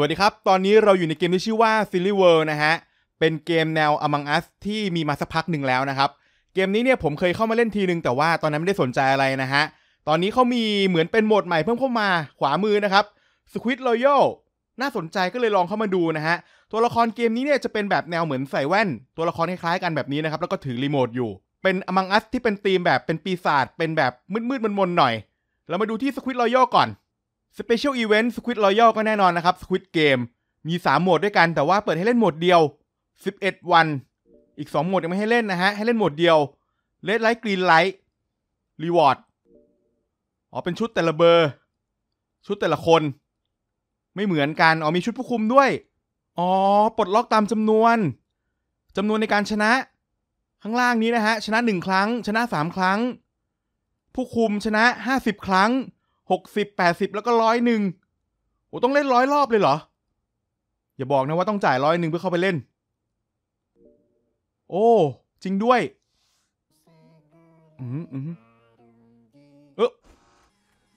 วัสดีครับ ตอนนี้เราอยู่ในเกมที่ชื่อว่า Silly World นะฮะ เป็นเกมแนว Among Us ที่มีมาสักพักหนึ่งแล้วนะครับเกมนี้เนี่ยผมเคยเข้ามาเล่นทีนึงแต่ว่าตอนนั้นไม่ได้สนใจอะไรนะฮะตอนนี้เขามีเหมือนเป็นโหมดใหม่เพิ่มเข้ามาขวามือนะครับ Squid Royal น่าสนใจก็เลยลองเข้ามาดูนะฮะตัวละครเกมนี้เนี่ยจะเป็นแบบแนวเหมือนใส่แว่น ตัวละครคล้ายๆกันแบบนี้นะครับแล้วก็ถือรีโมทอยู่เป็น Among Us ที่เป็นธีมแบบเป็นปีศาจเป็นแบบมืดๆมนๆหน่อย เรามาดูที่ Squid Royal ก่อนสเปเชียลอีเวนต์สควิตรอยัลก็แน่นอนนะครับสควิตเกมมี 3 โหมดด้วยกันแต่ว่าเปิดให้เล่นโหมดเดียว 11 วัน อีก 2 โหมดยังไม่ให้เล่นนะฮะ ให้เล่นโหมดเดียวเลดไลท์กรีนไลท์รีวอร์ดอ๋อเป็นชุดแต่ละเบอร์ ชุดแต่ละคน ไม่เหมือนกัน อ๋อมีชุดผู้คุมด้วย อ๋อปลดล็อกตามจำนวนจำนวนในการชนะ ข้างล่างนี้นะฮะ ชนะ 1 ครั้งชนะ3ครั้ง ผู้คุมชนะ50ครั้งหกสิบแปดสิบแล้วก็ร้อยหนึ่ง โอ้ต้องเล่นร้อยรอบเลยเหรอ อย่าบอกนะว่าต้องจ่ายร้อยหนึ่งเพื่อเข้าไปเล่น โอ้จริงด้วย อืมอืมเออ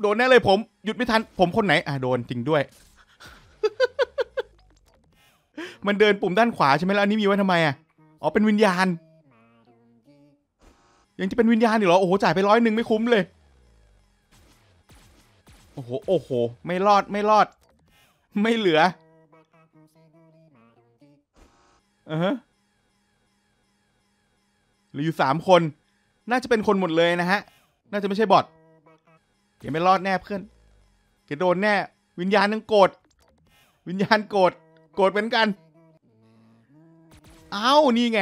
โดนแน่เลยผม หยุดไม่ทันผมคนไหนอ่ะโดนจริงด้วย มันเดินปุ่มด้านขวาใช่ไหมแล้ว อันนี้มีไว้ทำไมอ่ะ อ๋อเป็นวิญญาณ ยังจะเป็นวิญญาณอีกเหรอโอ้โหจ่ายไปร้อยหนึ่งไม่คุ้มเลยโอ้โห โอ้โห ไม่รอด ไม่รอด ไม่เหลือเออหรืออยู่สามคน น่าจะเป็นคนหมดเลยนะฮะ น่าจะไม่ใช่บอท เกไม่รอดแน่เพื่อนเกโดนแน่ วิญญาณนึงโกรธ วิญญาณโกรธ โกรธเหมือนกัน เอ้า นี่ไง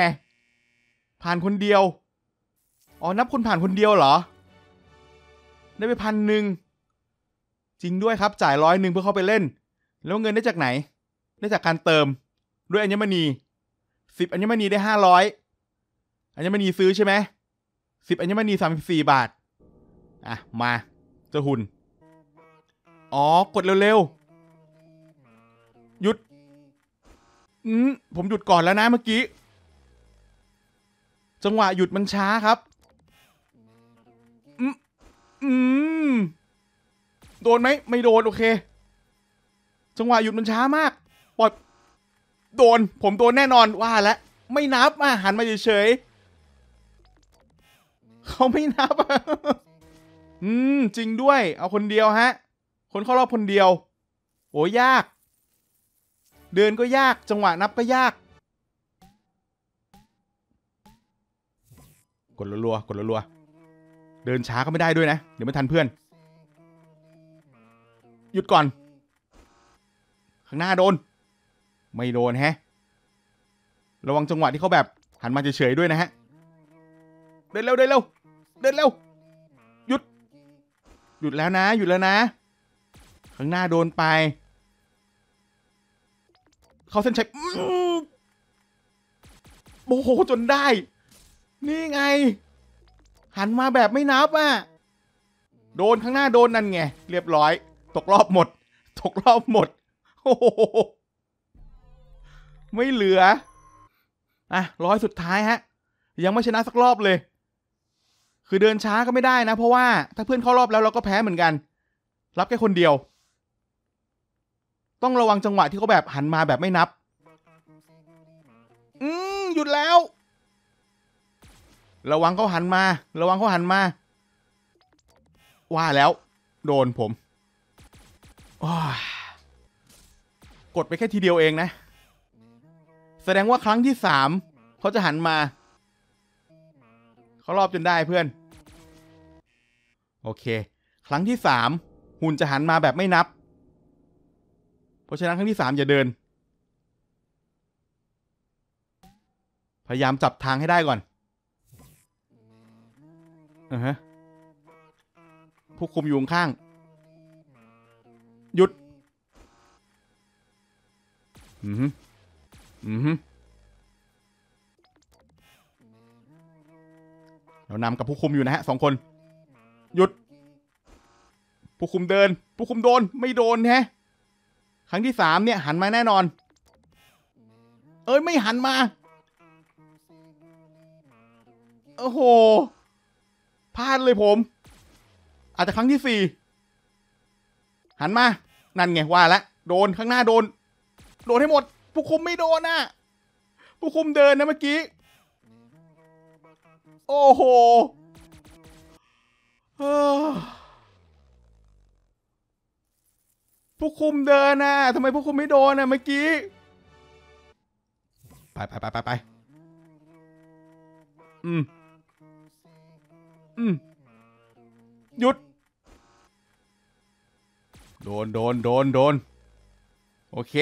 ผ่านคนเดียว อ๋อ นับคนผ่านคนเดียวเหรอ ได้ไปพันหนึ่งจริงด้วยครับ จ่ายร้อยหนึ่งเพื่อเข้าไปเล่น แล้วเงินได้จากไหน ได้จากการเติม ด้วยอัญมณีสิบอัญมณีได้ห้าร้อยอัญมณีซื้อใช่ไหมสิบอัญมณีสามสิบสี่บาท อ่ะมาเจ้าหุ่น อ๋อ กดเร็วๆ หยุดอืมผมหยุดก่อนแล้วนะเมื่อกี้ จังหวะหยุดมันช้าครับอืมอืมโดนไหมไม่โดนโอเคจังหวะหยุดมันช้ามากปล่อยโดน ผมโดนแน่นอนว่าแล้วไม่นับอ่ะหันมาเฉยเขาไม่นับอืมจริงด้วยเอาคนเดียวฮะ คนเข้ารอบคนเดียว โอ้ยาก เดินก็ยากจังหวะนับก็ยากกดรัวๆกดรัวๆ เดินช้าก็ไม่ได้ด้วยนะ เดี๋ยวไม่ทันเพื่อนหยุดก่อน ข้างหน้าโดนไม่โดนแฮะระวังจังหวะที่เขาแบบหันมาเฉยๆด้วยนะฮะเดินเร็วเดินเร็วเดินเร็วหยุดหยุดแล้วนะหยุดแล้วนะ ข้างหน้าโดนไป เขาเส้นชัยโอ้โหจนได้ นี่ไง หันมาแบบไม่นับอ่ะโดนข้างหน้าโดนนั่นไงเรียบร้อยกรอบหมดตกรอบหมดโอ้โหไม่เหลือ อ่ะ ร้อยสุดท้ายฮะ ยังไม่ชนะสักรอบเลย คือเดินช้าก็ไม่ได้นะ เพราะว่าถ้าเพื่อนเข้ารอบแล้วเราก็แพ้เหมือนกัน รับแค่คนเดียว ต้องระวังจังหวะที่เขาแบบหันมาแบบไม่นับ อืมหยุดแล้ว ระวังเขาหันมา ระวังเขาหันมา ว่าแล้ว โดนผมกดไปแค่ทีเดียวเองนะ แสดงว่าครั้งที่สามเขาจะหันมา เขารอบจนได้เพื่อน โอเค ครั้งที่สามหุ่นจะหันมาแบบไม่นับ เพราะฉะนั้นครั้งที่สามอย่าเดิน พยายามจับทางให้ได้ก่อนอืะฮะผู้คุมอยู่ข้างหยุด อืมอืมเรานำกับผู้คุมอยู่นะฮะสองคน หยุด ผู้คุมเดิน ผู้คุมโดน ไม่โดนแฮะครั้งที่สามเนี่ย หันมาแน่นอน เอ้ย ไม่หันมา โอ้โห พลาดเลยผม อาจจะครั้งที่สี่หันมา นั่นไง ว่าละโดนข้างหน้าโดน โดนให้หมดผู้คุมไม่โดนนะผู้คุมเดินนะเมื่อกี้โอ้โหผู้คุมเดินนะทำไมผู้คุมไม่โดนนะเมื่อกี้ ไปไปไปไปไปอืมอืมหยุดโดนโดนโดนโดน โอเค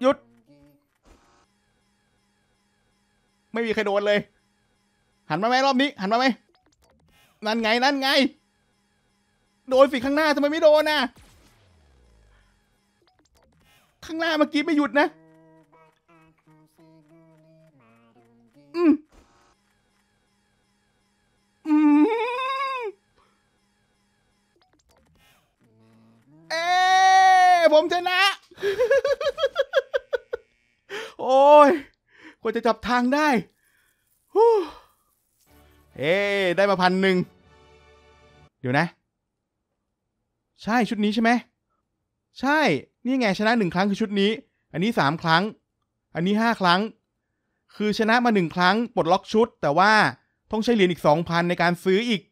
หยุด ไม่มีใครโดนเลย หันมาไหมรอบนี้ หันมาไหมนั่นไงนั่นไง โดนสิข้างหน้าทำไมไม่โดนน่ะ ข้างหน้าเมื่อกี้ไม่หยุดนะผมชนะ โอ้ยกว่าจะจับทางได้เอ้ได้มาพันหนึ่ง เดี๋ยวนะ ใช่ชุดนี้ใช่ไหม ใช่ นี่ไงชนะหนึ่งครั้งคือชุดนี้ อันนี้สามครั้ง อันนี้ห้าครั้ง คือชนะมาหนึ่งครั้ง ปลดล็อกชุด แต่ว่า ต้องใช้เหรียญอีกสองพันในการซื้ออีก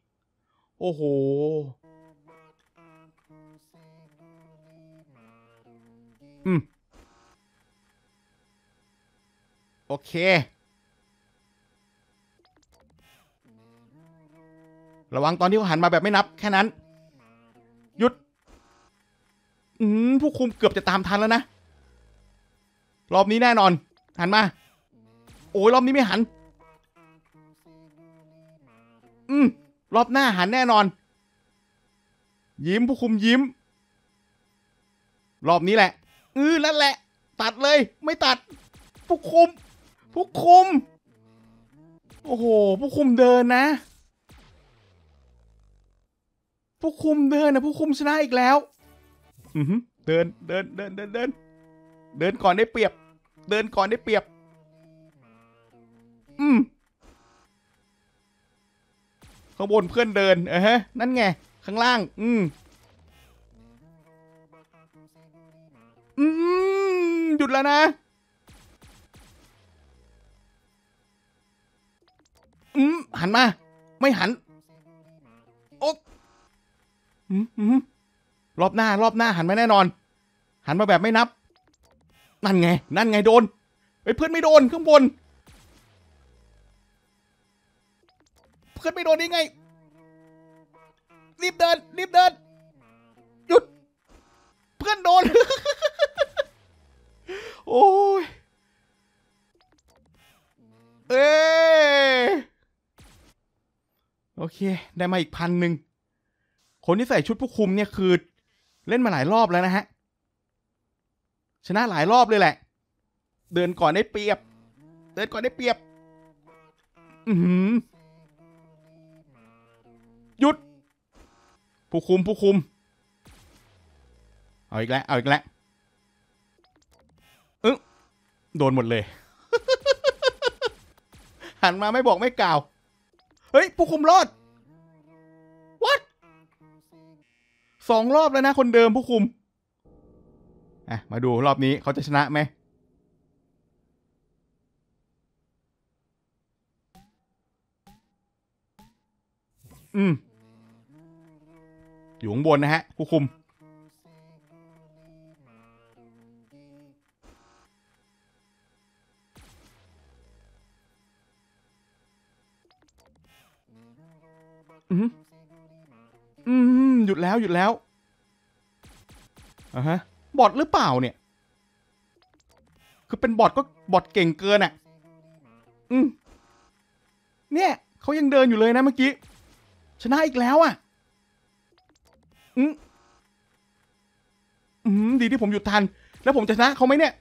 โอ้โหโอเคระวังตอนที่เขาหันมาแบบไม่นับ แค่นั้นหยุดอืมผู้คุมเกือบจะตามทันแล้วนะ รอบนี้แน่นอน หันมาโอ้ยรอบนี้ไม่หันอืมรอบหน้าหันแน่นอน ยิ้มผู้คุมยิ้ม รอบนี้แหละ อือแล้วแหละ ตัดเลย ไม่ตัด ผู้คุมผู้คุม โอ้โห ผู้คุมเดินนะ ผู้คุมเดินนะ ผู้คุมชนะอีกแล้วอือเดิน เดิน เดิน เดิน เดิน เดินก่อนได้เปรียบ เดินก่อนได้เปรียบอืมข้างบนเพื่อนเดินเออฮะนั่นไง ข้างล่าง อืม อืม หยุดแล้วนะอืมหันมาไม่หันโอ๊อืมอืมรอบหน้า รอบหน้า หันมาแน่นอน หันมาแบบไม่นับ นั่นไง นั่นไงโดนไอ้เพื่อนไม่โดน ข้างบน เพื่อนไม่โดนได้ไงรีบเดินรีบเดินเคได้มาอีกพันหนึ่งคนที่ใส่ชุดผู้คุมเนี่ยคือ เล่นมาหลายรอบแล้วนะฮะ ชนะหลายรอบเลยแหละ เดินก่อนได้เปรียบเดินก่อนได้เปรียบอืมหยุด ผู้คุมผู้คุมเอาอีกแล้วเอาอีกแล้วเออโดนหมดเลย หันมาไม่บอกไม่กล่าวเฮ้ย ผู้คุมรอดสองรอบแล้วนะ คนเดิมผู้คุมอ่ะมาดูรอบนี้เขาจะ ชนะไหม อืม อยู่ข้างบน นะฮะ ผู้คุมดแล้ว หยุดแล้วอะฮะ บอทหรือเปล่าเนี่ย คือเป็นบอทก็บอทเก่งเกินอ่ะอืมเนี่ยเขายังเดินอยู่เลยนะเมื่อกี้ ชนะอีกแล้ว อ่ะอืมอืมดีที่ผมหยุดทัน แล้วผมจะชนะเขาไหมเนี่ย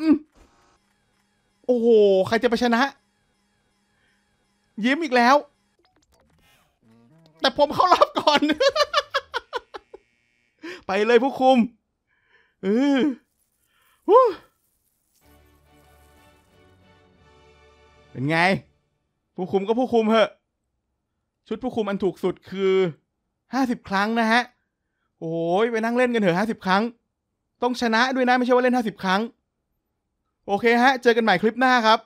อืมโอ้โห ใครจะไปชนะยิ้มอีกแล้ว แต่ผมเข้ารอบก่อน ไปเลยผู้คุมเออเป็นไง ผู้คุมก็ผู้คุมเหอะ ชุดผู้คุมอันถูกสุดคือห้าสิบครั้งนะฮะ โอ้ย ไปนั่งเล่นกันเถอะห้าสิบครั้ง ต้องชนะด้วยนะ ไม่ใช่ว่าเล่นห้าสิบครั้ง โอเคฮะ เจอกันใหม่คลิปหน้าครับ